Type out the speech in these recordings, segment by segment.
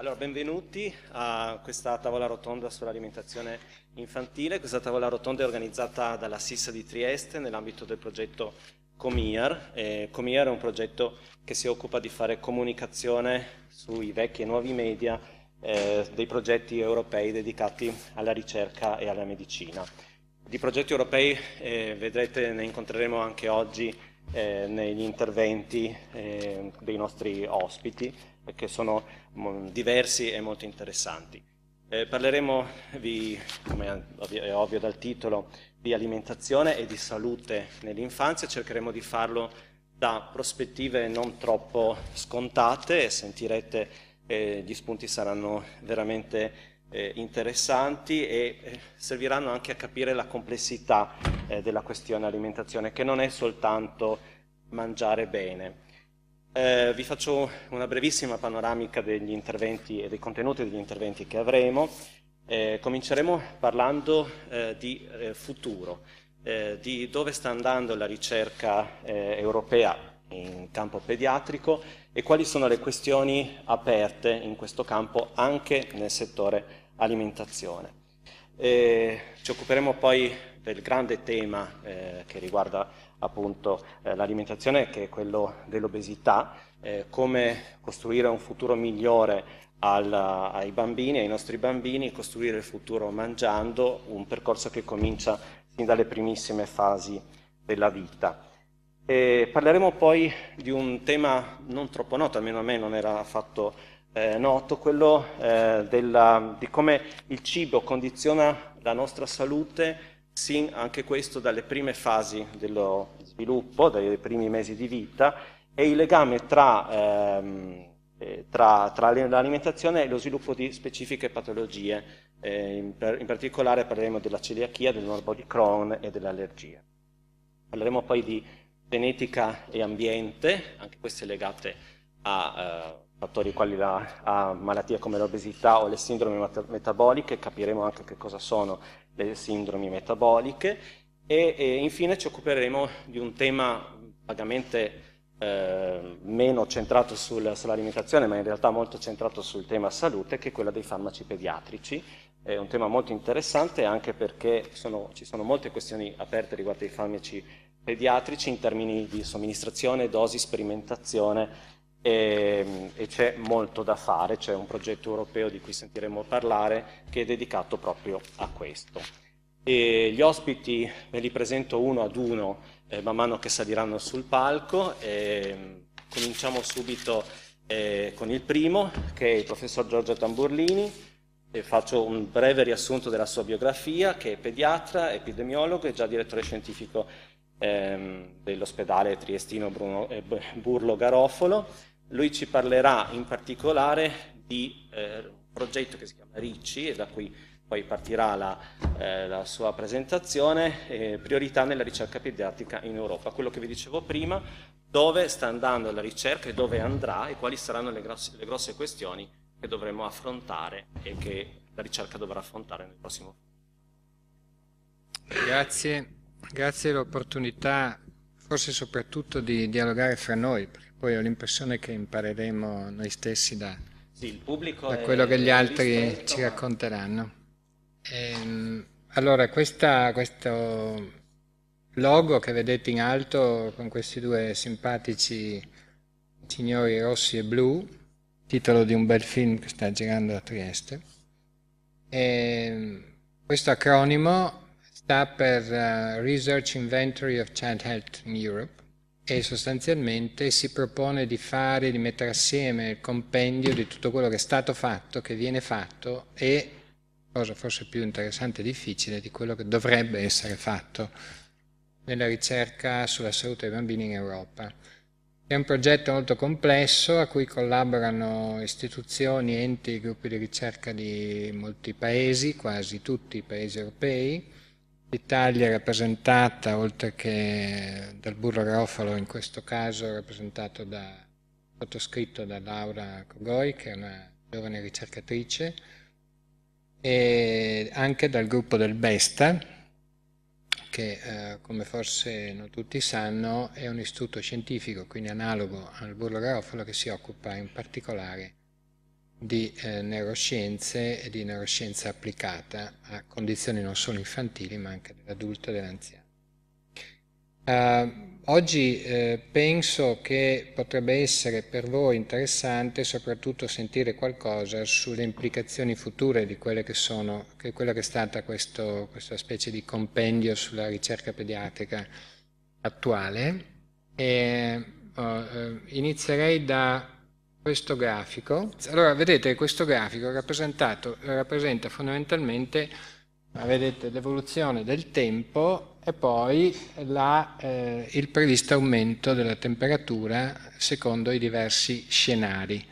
Allora, benvenuti a questa tavola rotonda sull'alimentazione infantile. Questa tavola rotonda è organizzata dalla SIS di Trieste nell'ambito del progetto Comiar. Eh, Comiar è un progetto che si occupa di fare comunicazione sui vecchi e nuovi media eh, dei progetti europei dedicati alla ricerca e alla medicina. Di progetti europei eh, vedrete, ne incontreremo anche oggi eh, negli interventi eh, dei nostri ospiti che sono diversi e molto interessanti. Eh, parleremo, di, come è ovvio dal titolo, di alimentazione e di salute nell'infanzia, cercheremo di farlo da prospettive non troppo scontate e sentirete eh, gli spunti saranno veramente eh, interessanti e eh, serviranno anche a capire la complessità eh, della questione alimentazione, che non è soltanto mangiare bene. Eh, vi faccio una brevissima panoramica degli interventi e dei contenuti degli interventi che avremo. Eh, cominceremo parlando eh, di eh, futuro, eh, di dove sta andando la ricerca eh, europea in campo pediatrico e quali sono le questioni aperte in questo campo anche nel settore alimentazione. ci occuperemo poi del grande tema che riguarda appunto eh, l'alimentazione che è quello dell'obesità, eh, come costruire un futuro migliore al, ai bambini, ai nostri bambini, costruire il futuro mangiando, un percorso che comincia fin dalle primissime fasi della vita. E parleremo poi di un tema non troppo noto, almeno a me non era affatto eh, noto, quello eh, della, di come il cibo condiziona la nostra salute sin anche questo dalle prime fasi dello sviluppo, dai primi mesi di vita, e il legame tra, ehm, eh, tra, tra l'alimentazione e lo sviluppo di specifiche patologie, eh, in, per, in, particolare parleremo della celiachia, del morbo di Crohn e dell'allergia. Parleremo poi di genetica e ambiente, anche queste legate a... Eh, fattori quali la, malattie come l'obesità o le sindrome metaboliche, capiremo anche che cosa sono le sindromi metaboliche e, e infine ci occuperemo di un tema vagamente eh, meno centrato sul, sull'alimentazione ma in realtà molto centrato sul tema salute che è quello dei farmaci pediatrici. È un tema molto interessante anche perché sono, ci sono molte questioni aperte riguardo ai farmaci pediatrici in termini di somministrazione, dosi, sperimentazione e, ehm, e c'è molto da fare, c'è un progetto europeo di cui sentiremo parlare che è dedicato proprio a questo. E gli ospiti ve li presento uno ad uno eh, man mano che saliranno sul palco. E, ehm, cominciamo subito eh, con il primo, che è il professor Giorgio Tamburlini. E faccio un breve riassunto della sua biografia, che è pediatra, epidemiologo e già direttore scientifico ehm, dell'ospedale triestino Bruno, eh, Burlo Garofolo lui ci parlerà in particolare di eh, un progetto che si chiama RICI e da cui poi partirà la, eh, la sua presentazione, eh, priorità nella ricerca pediatrica in Europa, quello che vi dicevo prima, dove sta andando la ricerca e dove andrà e quali saranno le grosse, le grosse questioni che dovremo affrontare e che la ricerca dovrà affrontare nel prossimo futuro. Grazie, grazie dell'opportunità forse soprattutto di dialogare fra noi, perché poi ho l'impressione che impareremo noi stessi da, sì, da quello che gli altri ci racconteranno. E, ehm, allora, questa, questo logo che vedete in alto con questi due simpatici signori rossi e blu, titolo di un bel film che sta girando a Trieste, e ehm, questo acronimo sta per uh, Research Inventory of Child Health in Europe e sostanzialmente si propone di fare, di mettere assieme il compendio di tutto quello che è stato fatto, che viene fatto e, cosa forse più interessante e difficile, di quello che dovrebbe essere fatto nella ricerca sulla salute dei bambini in Europa. È un progetto molto complesso a cui collaborano istituzioni, enti, gruppi di ricerca di molti paesi, quasi tutti i paesi europei, L'Italia è rappresentata, oltre che dal burro garofalo, in questo caso rappresentato da sottoscritto da Laura Cogoi, che è una giovane ricercatrice, e anche dal gruppo del Besta, che eh, come forse non tutti sanno è un istituto scientifico, quindi analogo al burro garofalo, che si occupa in particolare di di eh, neuroscienze e di neuroscienza applicata a condizioni non solo infantili ma anche dell'adulto e dell'anziano. Uh, oggi eh, penso che potrebbe essere per voi interessante soprattutto sentire qualcosa sulle implicazioni future di quelle che sono, che quella che è stata questo, questa specie di compendio sulla ricerca pediatrica attuale. E, uh, inizierei da questo grafico. Allora vedete questo grafico rappresenta fondamentalmente l'evoluzione del tempo e poi la, eh, il previsto aumento della temperatura secondo i diversi scenari.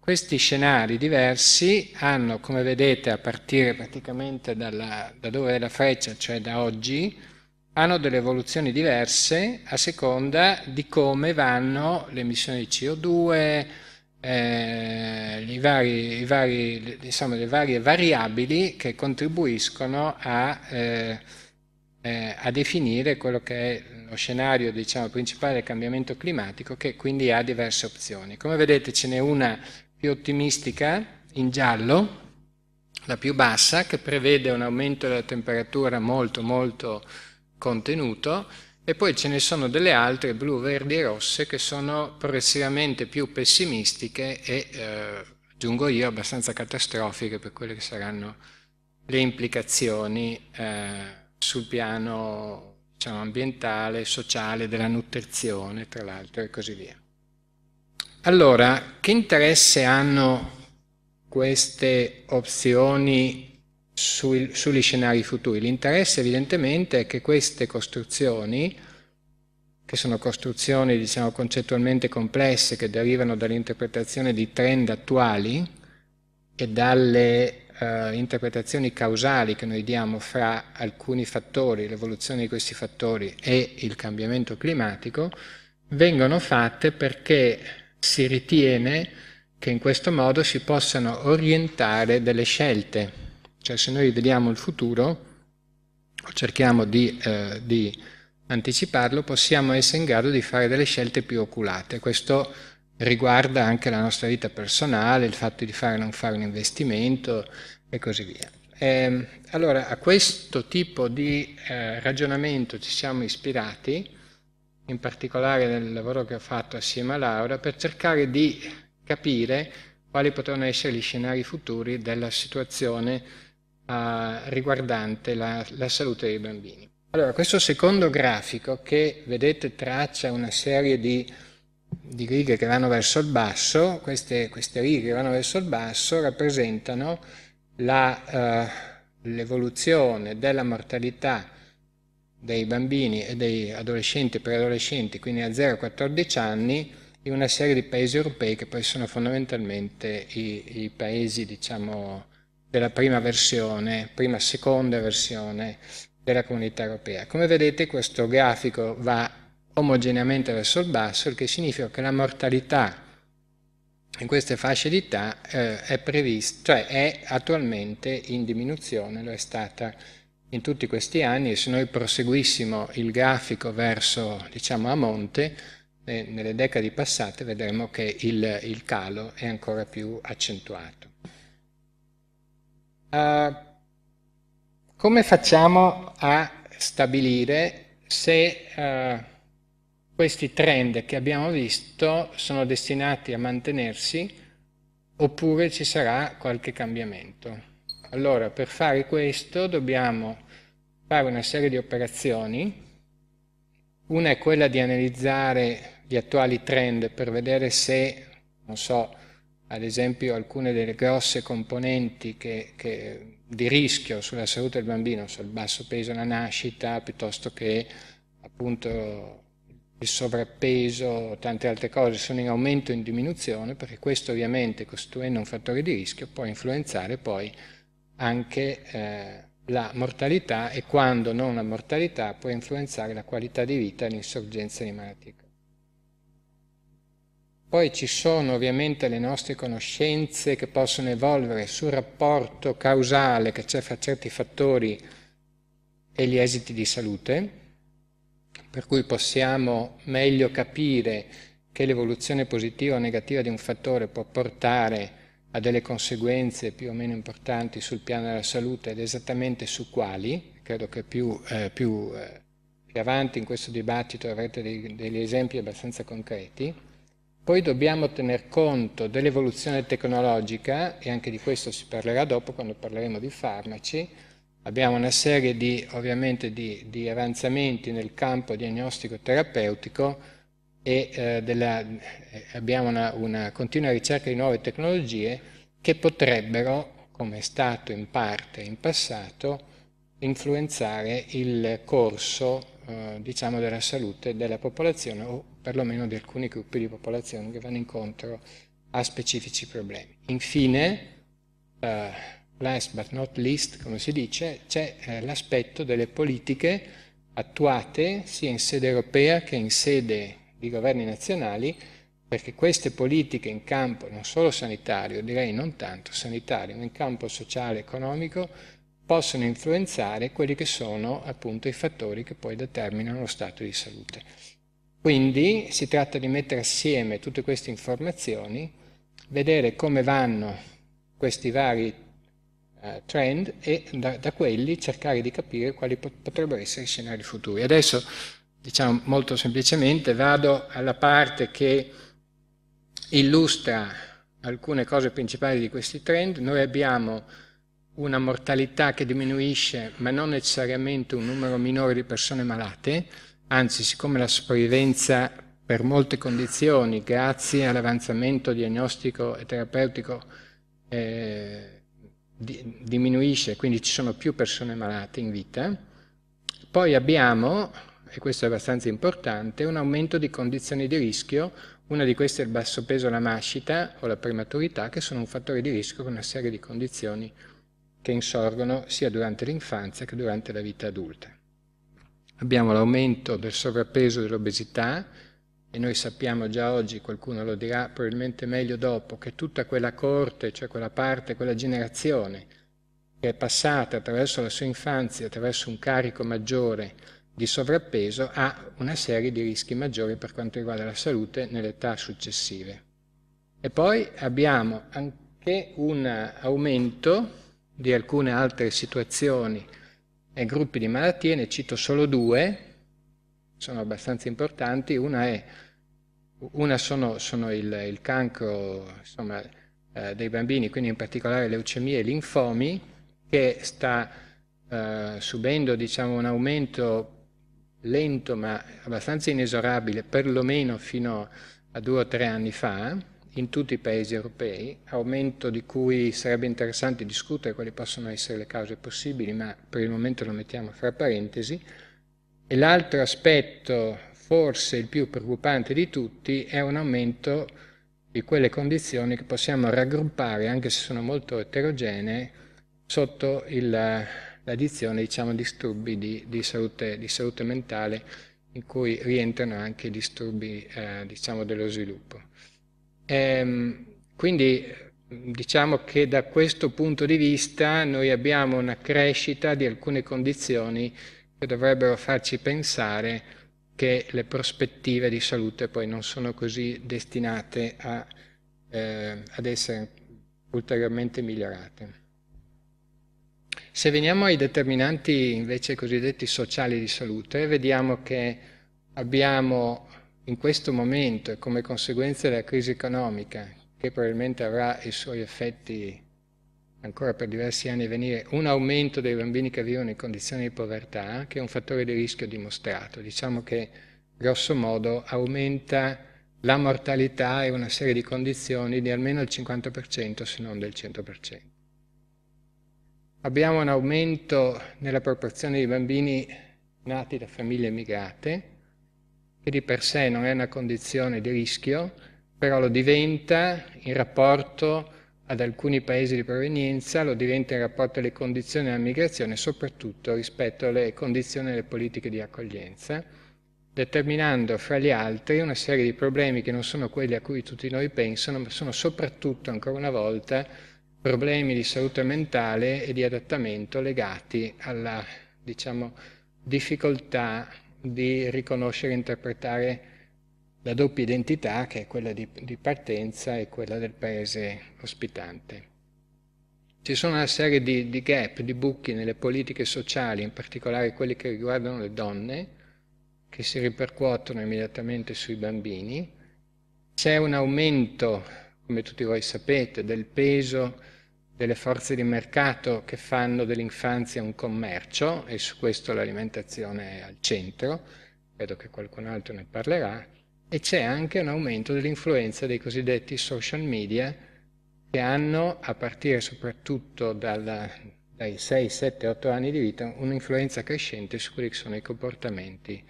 Questi scenari diversi hanno, come vedete, a partire praticamente dalla, da dove è la freccia, cioè da oggi, hanno delle evoluzioni diverse a seconda di come vanno le emissioni di CO2, eh, vari, vari, insomma, le varie variabili che contribuiscono a, eh, eh, a, definire quello che è lo scenario diciamo, principale del cambiamento climatico che quindi ha diverse opzioni. Come vedete ce n'è una più ottimistica in giallo, la più bassa, che prevede un aumento della temperatura molto molto contenuto, e poi ce ne sono delle altre, blu, verdi e rosse, che sono progressivamente più pessimistiche e, eh, aggiungo io, abbastanza catastrofiche per quelle che saranno le implicazioni eh, sul piano diciamo, ambientale, sociale, della nutrizione, tra l'altro, e così via. Allora, che interesse hanno queste opzioni sui, sugli scenari futuri. L'interesse evidentemente è che queste costruzioni, che sono costruzioni diciamo, concettualmente complesse, che derivano dall'interpretazione di trend attuali e dalle eh, interpretazioni causali che noi diamo fra alcuni fattori, l'evoluzione di questi fattori e il cambiamento climatico, vengono fatte perché si ritiene che in questo modo si possano orientare delle scelte cioè se noi vediamo il futuro, o cerchiamo di, eh, di anticiparlo, possiamo essere in grado di fare delle scelte più oculate. Questo riguarda anche la nostra vita personale, il fatto di fare o non fare un investimento e così via. Eh, allora, a questo tipo di eh, ragionamento ci siamo ispirati, in particolare nel lavoro che ho fatto assieme a Laura, per cercare di capire quali potranno essere gli scenari futuri della situazione eh, riguardante la, la salute dei bambini. Allora, questo secondo grafico che vedete traccia una serie di di righe che vanno verso il basso, queste, queste righe che vanno verso il basso rappresentano eh, l'evoluzione della mortalità dei bambini e dei adolescenti e preadolescenti, quindi a 0-14 anni, in una serie di paesi europei che poi sono fondamentalmente i, i paesi, diciamo, della prima versione, prima seconda versione della comunità europea. Come vedete questo grafico va omogeneamente verso il basso, il che significa che la mortalità in queste fasce di età eh, è prevista, cioè è attualmente in diminuzione, lo è stata in tutti questi anni e se noi proseguissimo il grafico verso, diciamo, a monte, eh, nelle decadi passate vedremo che il, il calo è ancora più accentuato. Uh, come facciamo a stabilire se uh, questi trend che abbiamo visto sono destinati a mantenersi oppure ci sarà qualche cambiamento? Allora, per fare questo dobbiamo fare una serie di operazioni. Una è quella di analizzare gli attuali trend per vedere se, non so, ad esempio alcune delle grosse componenti che, che, di rischio sulla salute del bambino, cioè il basso peso alla nascita piuttosto che appunto il sovrappeso, tante altre cose sono in aumento o in diminuzione perché questo ovviamente costituendo un fattore di rischio può influenzare poi anche eh, la mortalità e quando non la mortalità può influenzare la qualità di vita e l'insorgenza di malattie poi ci sono ovviamente le nostre conoscenze che possono evolvere sul rapporto causale che c'è fra certi fattori e gli esiti di salute, per cui possiamo meglio capire che l'evoluzione positiva o negativa di un fattore può portare a delle conseguenze più o meno importanti sul piano della salute ed esattamente su quali, credo che più, eh, più, eh, più avanti in questo dibattito avrete dei, degli esempi abbastanza concreti poi dobbiamo tener conto dell'evoluzione tecnologica, e anche di questo si parlerà dopo quando parleremo di farmaci, abbiamo una serie di, ovviamente di, di avanzamenti nel campo diagnostico-terapeutico e eh, della, eh, abbiamo una, una continua ricerca di nuove tecnologie che potrebbero, come è stato in parte in passato, influenzare il corso eh, diciamo della salute della popolazione o perlomeno di alcuni gruppi di popolazione che vanno incontro a specifici problemi. Infine, uh, last but not least, come si dice, c'è eh, l'aspetto delle politiche attuate sia in sede europea che in sede di governi nazionali, perché queste politiche in campo non solo sanitario, direi non tanto sanitario, ma in campo sociale e economico, possono influenzare quelli che sono appunto i fattori che poi determinano lo stato di salute. Quindi si tratta di mettere assieme tutte queste informazioni, vedere come vanno questi vari eh, trend e da, da, quelli cercare di capire quali potrebbero essere i scenari futuri. Adesso, diciamo molto semplicemente, vado alla parte che illustra alcune cose principali di questi trend. Noi abbiamo una mortalità che diminuisce, ma non necessariamente un numero minore di persone malate, Anzi, siccome la sopravvivenza per molte condizioni, grazie all'avanzamento diagnostico e terapeutico, eh, di, diminuisce, quindi ci sono più persone malate in vita, poi abbiamo, e questo è abbastanza importante, un aumento di condizioni di rischio una di queste è il basso peso alla nascita o la prematurità, che sono un fattore di rischio per una serie di condizioni che insorgono sia durante l'infanzia che durante la vita adulta. Abbiamo l'aumento del sovrappeso e dell'obesità e noi sappiamo già oggi, qualcuno lo dirà probabilmente meglio dopo, che tutta quella corte, cioè quella parte, quella generazione che è passata attraverso la sua infanzia, attraverso un carico maggiore di sovrappeso, ha una serie di rischi maggiori per quanto riguarda la salute nelle età successive. E poi abbiamo anche un aumento di alcune altre situazioni e gruppi di malattie, ne cito solo due, sono abbastanza importanti, una, è, una sono, sono il, il, cancro insomma, eh, dei bambini, quindi in particolare leucemie e linfomi, che sta eh, subendo diciamo, un aumento lento ma abbastanza inesorabile, perlomeno fino a due o tre anni fa, in tutti i paesi europei, aumento di cui sarebbe interessante discutere quali possono essere le cause possibili, ma per il momento lo mettiamo fra parentesi. E l'altro aspetto, forse il più preoccupante di tutti, è un aumento di quelle condizioni che possiamo raggruppare, anche se sono molto eterogenee, sotto il, la diciamo, disturbi di, di, salute, di, salute, mentale, in cui rientrano anche i disturbi eh, diciamo, dello sviluppo. Ehm, quindi diciamo che da questo punto di vista noi abbiamo una crescita di alcune condizioni che dovrebbero farci pensare che le prospettive di salute poi non sono così destinate a, eh, ad essere ulteriormente migliorate. Se veniamo ai determinanti invece cosiddetti sociali di salute, vediamo che abbiamo in questo momento e come conseguenza della crisi economica, che probabilmente avrà i suoi effetti ancora per diversi anni a venire, un aumento dei bambini che vivono in condizioni di povertà, che è un fattore di rischio dimostrato. Diciamo che grosso modo aumenta la mortalità e una serie di condizioni di almeno il 50% se non del 100%. Abbiamo un aumento nella proporzione di bambini nati da famiglie immigrate, che di per sé non è una condizione di rischio, però lo diventa in rapporto ad alcuni paesi di provenienza, lo diventa in rapporto alle condizioni della migrazione, soprattutto rispetto alle condizioni delle politiche di accoglienza, determinando fra gli altri una serie di problemi che non sono quelli a cui tutti noi pensano, ma sono soprattutto, ancora una volta, problemi di salute mentale e di adattamento legati alla diciamo, difficoltà di riconoscere e interpretare la doppia identità che è quella di, di partenza e quella del paese ospitante. Ci sono una serie di, di, gap, di buchi nelle politiche sociali, in particolare quelle che riguardano le donne, che si ripercuotono immediatamente sui bambini. C'è un aumento, come tutti voi sapete, del peso delle forze di mercato che fanno dell'infanzia un commercio e su questo l'alimentazione è al centro, credo che qualcun altro ne parlerà, e c'è anche un aumento dell'influenza dei cosiddetti social media che hanno, a partire soprattutto dalla, dai 6, 7, 8 anni di vita, un'influenza crescente su quelli che sono i comportamenti,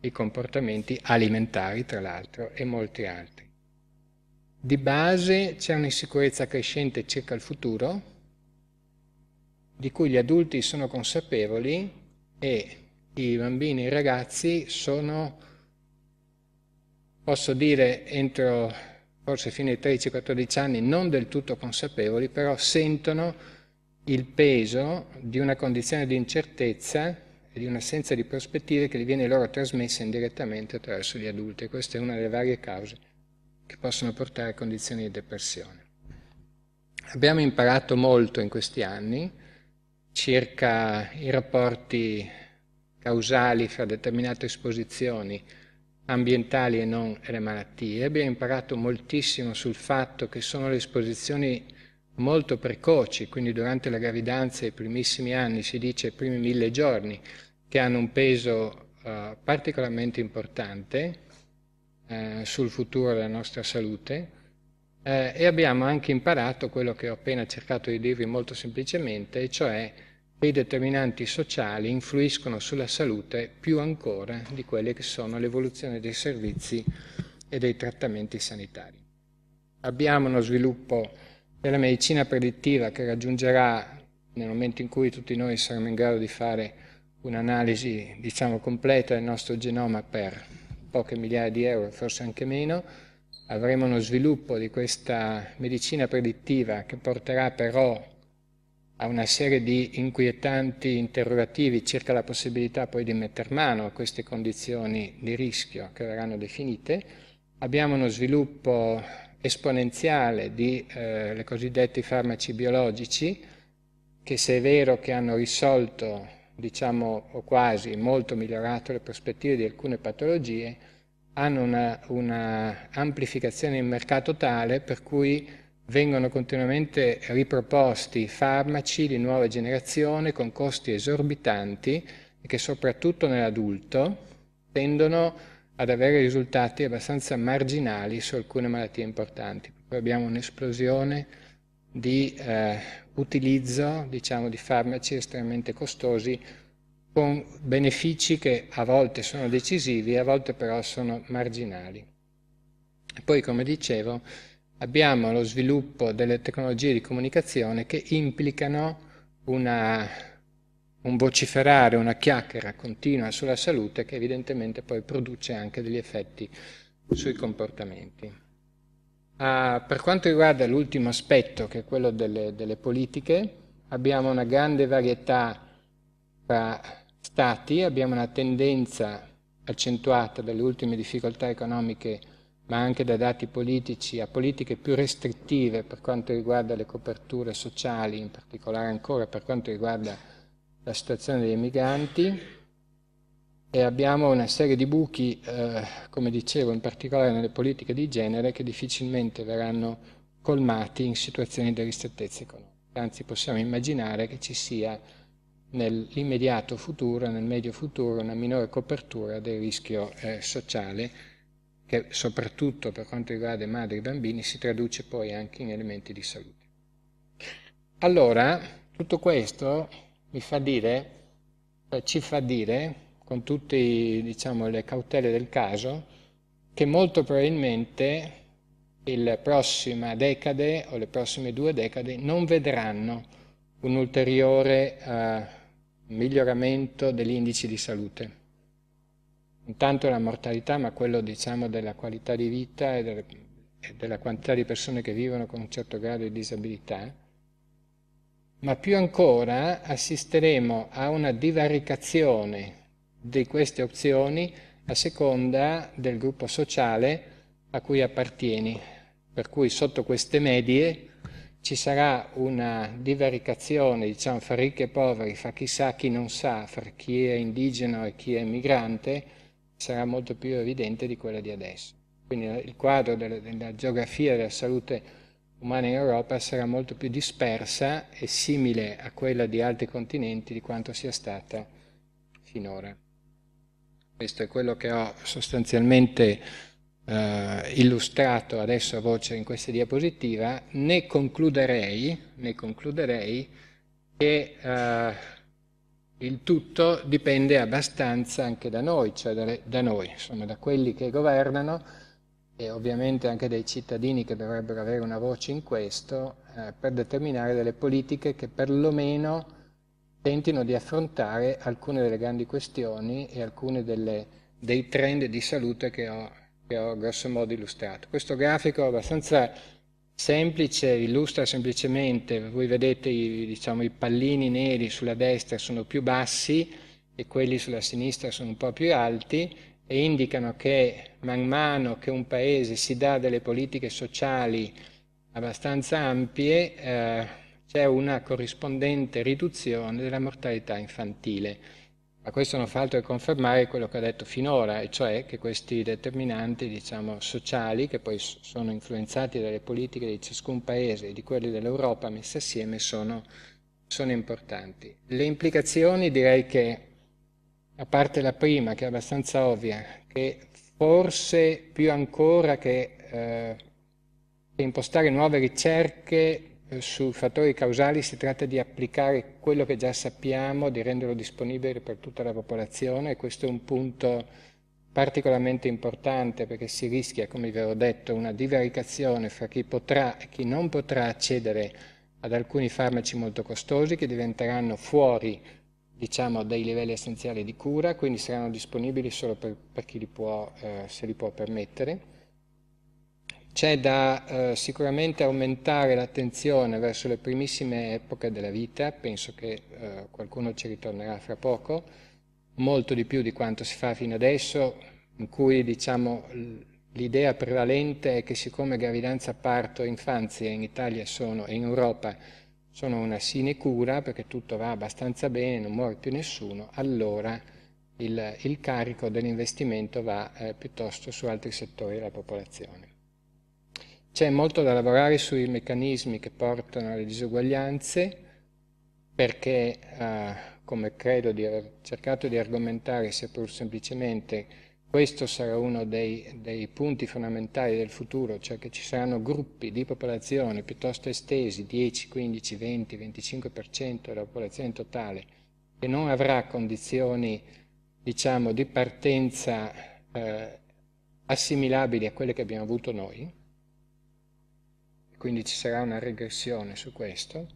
i comportamenti alimentari tra l'altro e molti altri. Di base c'è un'insicurezza crescente circa il futuro, di cui gli adulti sono consapevoli e i bambini e i ragazzi sono, posso dire, entro forse fino ai 13-14 anni, non del tutto consapevoli, però sentono il peso di una condizione di incertezza e di un'assenza di prospettive che gli viene loro trasmessa indirettamente attraverso gli adulti. Questa è una delle varie cause che possono portare a condizioni di depressione. Abbiamo imparato molto in questi anni circa i rapporti causali fra determinate esposizioni ambientali e non le malattie. Abbiamo imparato moltissimo sul fatto che sono le esposizioni molto precoci, quindi durante la gravidanza i primissimi anni, si dice i primi mille giorni, che hanno un peso uh, particolarmente importante eh, sul futuro della nostra salute eh, e abbiamo anche imparato quello che ho appena cercato di dirvi molto semplicemente, cioè che i determinanti sociali influiscono sulla salute più ancora di quelle che sono l'evoluzione dei servizi e dei trattamenti sanitari. Abbiamo uno sviluppo della medicina predittiva che raggiungerà nel momento in cui tutti noi saremo in grado di fare un'analisi diciamo completa del nostro genoma per poche migliaia di euro, forse anche meno, avremo uno sviluppo di questa medicina predittiva che porterà però a una serie di inquietanti interrogativi circa la possibilità poi di mettere mano a queste condizioni di rischio che verranno definite. Abbiamo uno sviluppo esponenziale di eh, cosiddetti farmaci biologici che se è vero che hanno risolto diciamo quasi molto migliorato le prospettive di alcune patologie, hanno una, una amplificazione in mercato tale per cui vengono continuamente riproposti farmaci di nuova generazione con costi esorbitanti e che soprattutto nell'adulto tendono ad avere risultati abbastanza marginali su alcune malattie importanti. Poi abbiamo un'esplosione di eh, utilizzo diciamo, di farmaci estremamente costosi con benefici che a volte sono decisivi, a volte però sono marginali. Poi, come dicevo, abbiamo lo sviluppo delle tecnologie di comunicazione che implicano una, un vociferare, una chiacchiera continua sulla salute che evidentemente poi produce anche degli effetti sui comportamenti. Ah, per quanto riguarda l'ultimo aspetto, che è quello delle, delle politiche, abbiamo una grande varietà tra stati, abbiamo una tendenza accentuata dalle ultime difficoltà economiche ma anche da dati politici a politiche più restrittive per quanto riguarda le coperture sociali, in particolare ancora per quanto riguarda la situazione degli emigranti, e abbiamo una serie di buchi, eh, come dicevo, in particolare nelle politiche di genere, che difficilmente verranno colmati in situazioni di ristrettezza economica. Anzi, possiamo immaginare che ci sia nell'immediato futuro, nel medio futuro, una minore copertura del rischio eh, sociale che soprattutto per quanto riguarda madri e bambini si traduce poi anche in elementi di salute. Allora, tutto questo mi fa dire, eh, ci fa dire con tutte diciamo, le cautele del caso, che molto probabilmente la prossima decade o le prossime due decade non vedranno un ulteriore eh, miglioramento degli indici di salute. Intanto la mortalità, ma quello diciamo, della qualità di vita e, delle, e della quantità di persone che vivono con un certo grado di disabilità, ma più ancora assisteremo a una divaricazione di queste opzioni a seconda del gruppo sociale a cui appartieni. Per cui sotto queste medie ci sarà una divaricazione, diciamo, fra ricchi e poveri, fra chi sa e chi non sa, fra chi è indigeno e chi è migrante, sarà molto più evidente di quella di adesso. Quindi il quadro della, della geografia della salute umana in Europa sarà molto più dispersa e simile a quella di altri continenti di quanto sia stata finora. Questo è quello che ho sostanzialmente eh, illustrato adesso a voce in questa diapositiva, ne concluderei, ne concluderei che eh, il tutto dipende abbastanza anche da noi, cioè da, da noi, insomma da quelli che governano, e ovviamente anche dai cittadini che dovrebbero avere una voce in questo, eh, per determinare delle politiche che perlomeno tentino di affrontare alcune delle grandi questioni e alcuni dei trend di salute che ho, che ho grosso illustrato. Questo grafico è abbastanza semplice, illustra semplicemente, voi vedete i, diciamo, i pallini neri sulla destra sono più bassi e quelli sulla sinistra sono un po' più alti e indicano che man mano che un paese si dà delle politiche sociali abbastanza ampie, eh, c'è una corrispondente riduzione della mortalità infantile. Ma questo non fa altro che confermare quello che ho detto finora, e cioè che questi determinanti diciamo, sociali, che poi sono influenzati dalle politiche di ciascun paese e di quelle dell'Europa messe assieme, sono, sono importanti. Le implicazioni direi che, a parte la prima, che è abbastanza ovvia, che forse più ancora che eh, impostare nuove ricerche eh, sui fattori causali si tratta di applicare quello che già sappiamo, di renderlo disponibile per tutta la popolazione e questo è un punto particolarmente importante perché si rischia, come vi avevo detto, una divaricazione fra chi potrà e chi non potrà accedere ad alcuni farmaci molto costosi che diventeranno fuori diciamo, dai livelli essenziali di cura, quindi saranno disponibili solo per, per chi li può, eh, se li può permettere c'è da eh, sicuramente aumentare l'attenzione verso le primissime epoche della vita, penso che eh, qualcuno ci ritornerà fra poco, molto di più di quanto si fa fino adesso, in cui diciamo, l'idea prevalente è che siccome gravidanza, parto e infanzia in Italia sono, e in Europa sono una sinecura, perché tutto va abbastanza bene, non muore più nessuno, allora... Il, il, carico dell'investimento va eh, piuttosto su altri settori della popolazione. C'è molto da lavorare sui meccanismi che portano alle disuguaglianze, perché, eh, come credo di aver cercato di argomentare, seppur semplicemente, questo sarà uno dei, dei punti fondamentali del futuro, cioè che ci saranno gruppi di popolazione piuttosto estesi, 10, 15, 20, 25% della popolazione totale, che non avrà condizioni diciamo, di partenza eh, assimilabili a quelle che abbiamo avuto noi, quindi ci sarà una regressione su questo.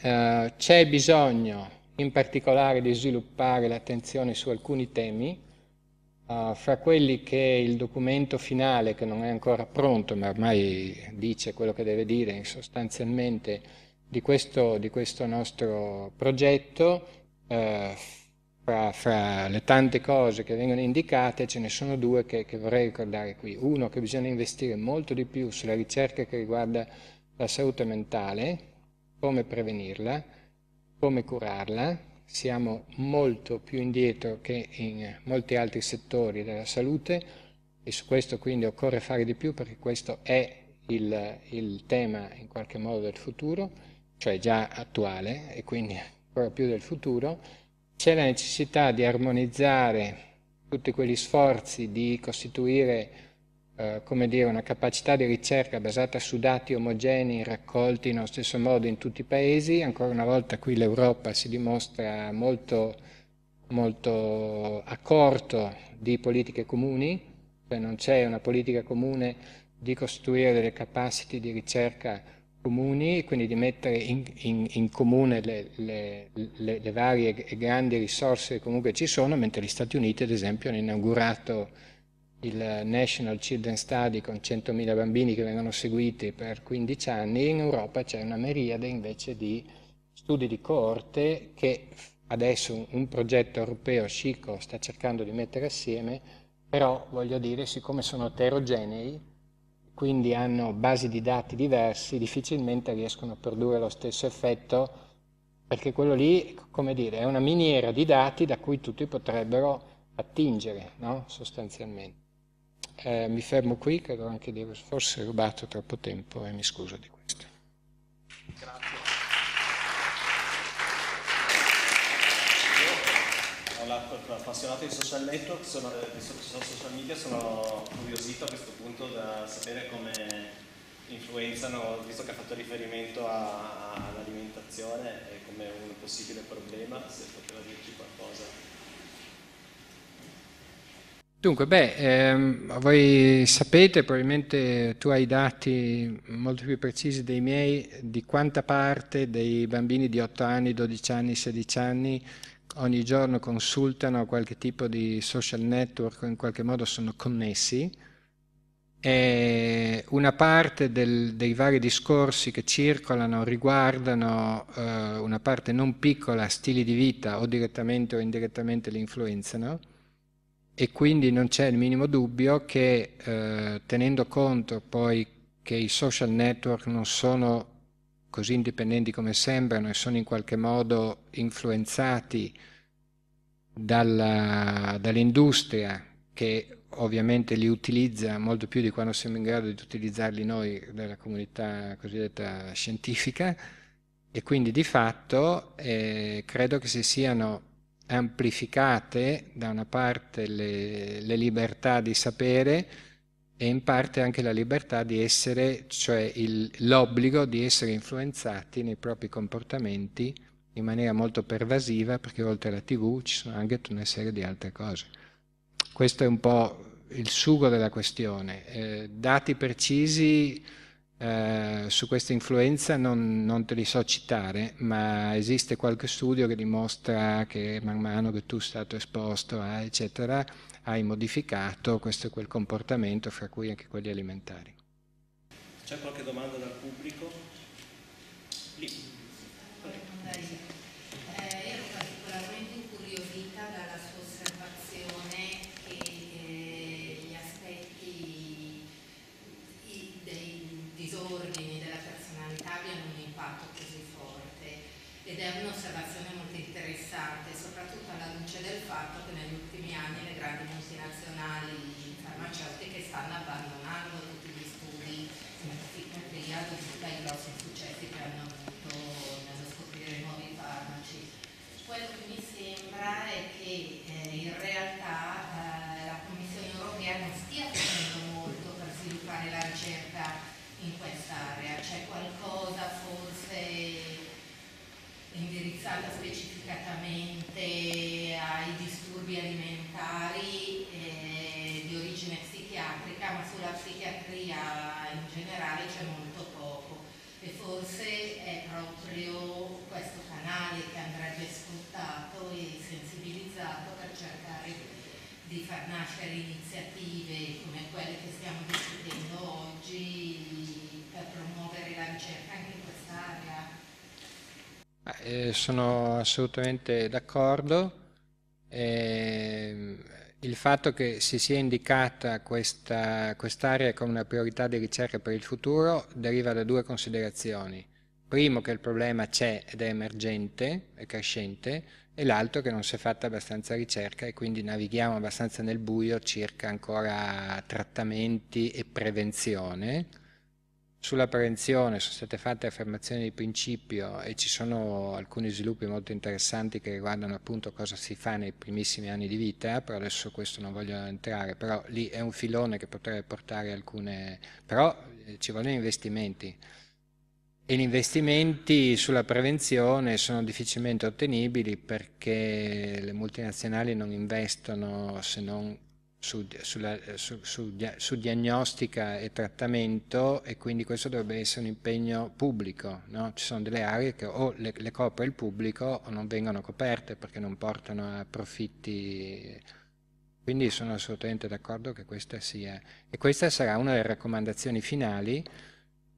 Eh, c'è bisogno in particolare di sviluppare l'attenzione su alcuni temi, Uh, fra quelli che il documento finale, che non è ancora pronto, ma ormai dice quello che deve dire sostanzialmente di questo, di questo nostro progetto, uh, fra, fra, le tante cose che vengono indicate ce ne sono due che, che, vorrei ricordare qui. Uno che bisogna investire molto di più sulla ricerca che riguarda la salute mentale, come prevenirla, come curarla. Siamo molto più indietro che in molti altri settori della salute e su questo quindi occorre fare di più perché questo è il, il tema in qualche modo del futuro, cioè già attuale e quindi ancora più del futuro c'è la necessità di armonizzare tutti quegli sforzi di costituire eh, come dire, una capacità di ricerca basata su dati omogenei raccolti nello stesso modo in tutti i paesi. Ancora una volta qui l'Europa si dimostra molto, molto accorto di politiche comuni, cioè non c'è una politica comune di costituire delle capacity di ricerca comuni, quindi di mettere in, in, in comune le, le, le, le, varie grandi risorse che comunque ci sono, mentre gli Stati Uniti ad esempio hanno inaugurato il National Children's Study con 100.000 bambini che vengono seguiti per 15 anni, in Europa c'è una miriade invece di studi di coorte che adesso un progetto europeo SCICO sta cercando di mettere assieme, però voglio dire, siccome sono eterogenei, quindi hanno basi di dati diversi, difficilmente riescono a produrre lo stesso effetto, perché quello lì, come dire, è una miniera di dati da cui tutti potrebbero attingere, no? sostanzialmente. Eh, mi fermo qui, credo anche di aver forse rubato troppo tempo e mi scuso di questo. appassionato di social network, sono, eh, di social media, sono curiosito a questo punto da sapere come influenzano, visto che ha fatto riferimento all'alimentazione e eh, come un possibile problema, se poteva dirci qualcosa. Dunque, beh, ehm, voi sapete, probabilmente tu hai dati molto più precisi dei miei, di quanta parte dei bambini di 8 anni, 12 anni, 16 anni ogni giorno consultano qualche tipo di social network, in qualche modo sono connessi, e una parte del, dei vari discorsi che circolano riguardano eh, una parte non piccola, stili di vita o direttamente o indirettamente li influenzano e quindi non c'è il minimo dubbio che eh, tenendo conto poi che i social network non sono così indipendenti come sembrano e sono in qualche modo influenzati dall'industria dall che ovviamente li utilizza molto più di quando siamo in grado di utilizzarli noi della comunità cosiddetta scientifica e quindi di fatto eh, credo che si siano amplificate da una parte le, le libertà di sapere e in parte anche la libertà di essere, cioè l'obbligo di essere influenzati nei propri comportamenti in maniera molto pervasiva, perché oltre alla tv ci sono anche tutta una serie di altre cose. Questo è un po' il sugo della questione. Eh, dati precisi eh, su questa influenza non, non te li so citare, ma esiste qualche studio che dimostra che man mano che tu sei stato esposto a, eccetera, hai modificato questo e quel comportamento, fra cui anche quelli alimentari. C'è qualche domanda dal pubblico? Lì. Prego. di far nascere iniziative come quelle che stiamo discutendo oggi per promuovere la ricerca anche in quest'area? Eh, sono assolutamente d'accordo. Eh, il fatto che si sia indicata quest'area quest come una priorità di ricerca per il futuro deriva da due considerazioni primo che il problema c'è ed è emergente, è crescente, e l'altro che non si è fatta abbastanza ricerca e quindi navighiamo abbastanza nel buio circa ancora trattamenti e prevenzione. Sulla prevenzione sono state fatte affermazioni di principio e ci sono alcuni sviluppi molto interessanti che riguardano appunto cosa si fa nei primissimi anni di vita, però adesso questo non voglio entrare, però lì è un filone che potrebbe portare alcune... però eh, ci vogliono investimenti e gli investimenti sulla prevenzione sono difficilmente ottenibili perché le multinazionali non investono se non su, sulla, su, su, su, diagnostica e trattamento e quindi questo dovrebbe essere un impegno pubblico. No? Ci sono delle aree che o le, le, copre il pubblico o non vengono coperte perché non portano a profitti. Quindi sono assolutamente d'accordo che questa sia... E questa sarà una delle raccomandazioni finali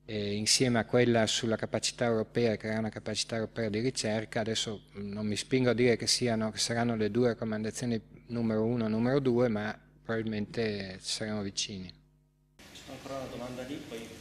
eh, insieme a quella sulla capacità europea, creare una capacità europea di ricerca, adesso non mi spingo a dire che, siano, che saranno le due raccomandazioni numero uno e numero due, ma probabilmente ci saremo vicini. C'è ancora una domanda lì, poi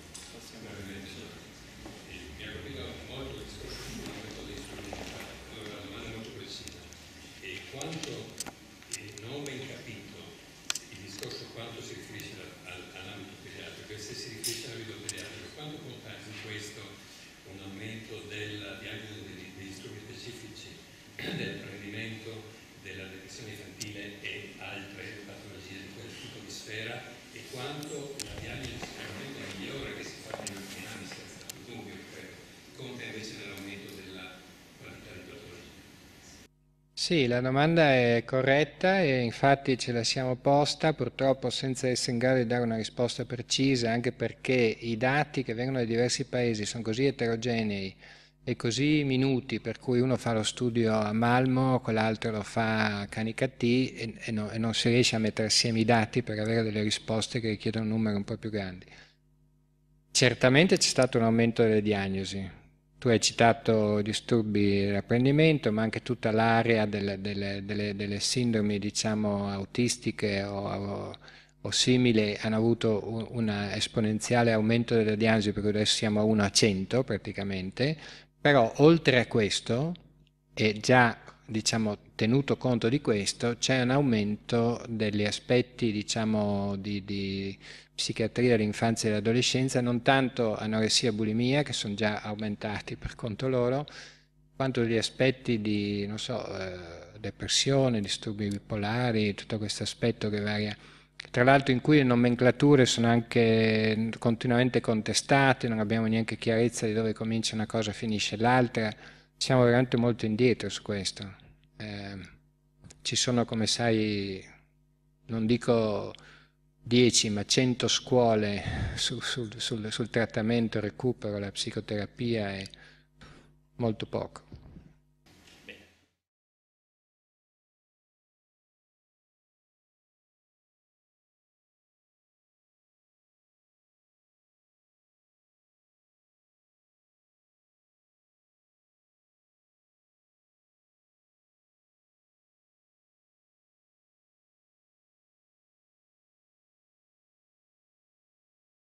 quanto la diagnosi sicuramente migliore che si fa negli ultimi anni, senza dubbio, conta invece nell'aumento della qualità di patologia. Sì, la domanda è corretta e infatti ce la siamo posta, purtroppo senza essere in grado di dare una risposta precisa, anche perché i dati che vengono da diversi paesi sono così eterogenei e così i minuti per cui uno fa lo studio a Malmo, quell'altro lo fa a Canicattì e, e, no, e, non si riesce a mettere assieme i dati per avere delle risposte che richiedono numeri un po' più grandi. Certamente c'è stato un aumento delle diagnosi. Tu hai citato disturbi dell'apprendimento, ma anche tutta l'area delle, delle, delle, delle, sindromi, diciamo, autistiche o, o, o simili hanno avuto un, un esponenziale aumento delle diagnosi, perché adesso siamo a 1 a 100 praticamente, però oltre a questo, e già diciamo, tenuto conto di questo, c'è un aumento degli aspetti diciamo, di, di psichiatria dell'infanzia e dell'adolescenza, non tanto anoressia e bulimia, che sono già aumentati per conto loro, quanto gli aspetti di so, eh, depressione, disturbi bipolari, tutto questo aspetto che varia tra l'altro in cui le nomenclature sono anche continuamente contestate, non abbiamo neanche chiarezza di dove comincia una cosa e finisce l'altra, siamo veramente molto indietro su questo. Eh, ci sono, come sai, non dico 10 ma 100 scuole su, sul, sul, sul trattamento, recupero, la psicoterapia e molto poco.